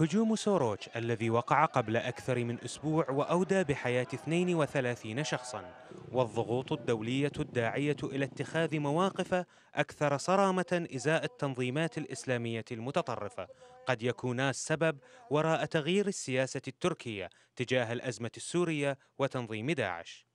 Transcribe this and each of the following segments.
هجوم سوروج الذي وقع قبل أكثر من أسبوع وأودى بحياة 32 شخصا والضغوط الدولية الداعية إلى اتخاذ مواقف أكثر صرامة إزاء التنظيمات الإسلامية المتطرفة قد يكونا السبب وراء تغيير السياسة التركية تجاه الأزمة السورية وتنظيم داعش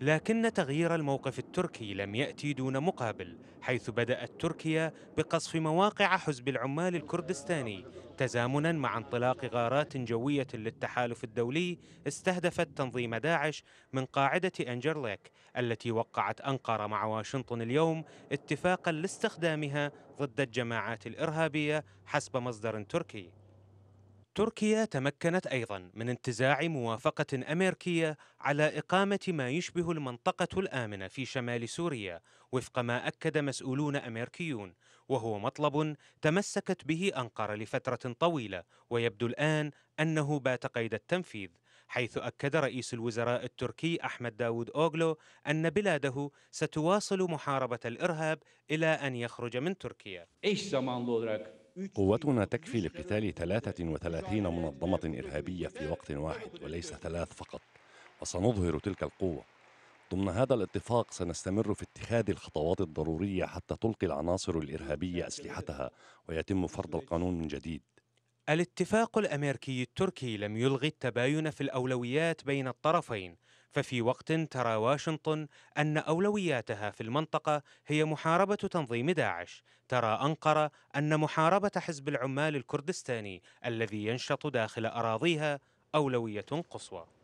لكن تغيير الموقف التركي لم يأتي دون مقابل حيث بدأت تركيا بقصف مواقع حزب العمال الكردستاني تزامنا مع انطلاق غارات جوية للتحالف الدولي استهدفت تنظيم داعش من قاعدة أنجرليك التي وقعت أنقرة مع واشنطن اليوم اتفاقا لاستخدامها ضد الجماعات الإرهابية حسب مصدر تركي تركيا تمكنت ايضا من انتزاع موافقه امريكيه على اقامه ما يشبه المنطقه الامنه في شمال سوريا وفق ما اكد مسؤولون امريكيون وهو مطلب تمسكت به انقره لفتره طويله ويبدو الان انه بات قيد التنفيذ حيث أكد رئيس الوزراء التركي أحمد داود أوغلو أن بلاده ستواصل محاربة الإرهاب إلى أن يخرج من تركيا. قوتنا تكفي لقتال 33 منظمة إرهابية في وقت واحد وليس ثلاث فقط وسنظهر تلك القوة ضمن هذا الاتفاق سنستمر في اتخاذ الخطوات الضرورية حتى تلقي العناصر الإرهابية أسلحتها ويتم فرض القانون من جديد الاتفاق الامريكي التركي لم يلغي التباين في الاولويات بين الطرفين ففي وقت ترى واشنطن ان اولوياتها في المنطقه هي محاربه تنظيم داعش ترى انقره ان محاربه حزب العمال الكردستاني الذي ينشط داخل اراضيها اولويه قصوى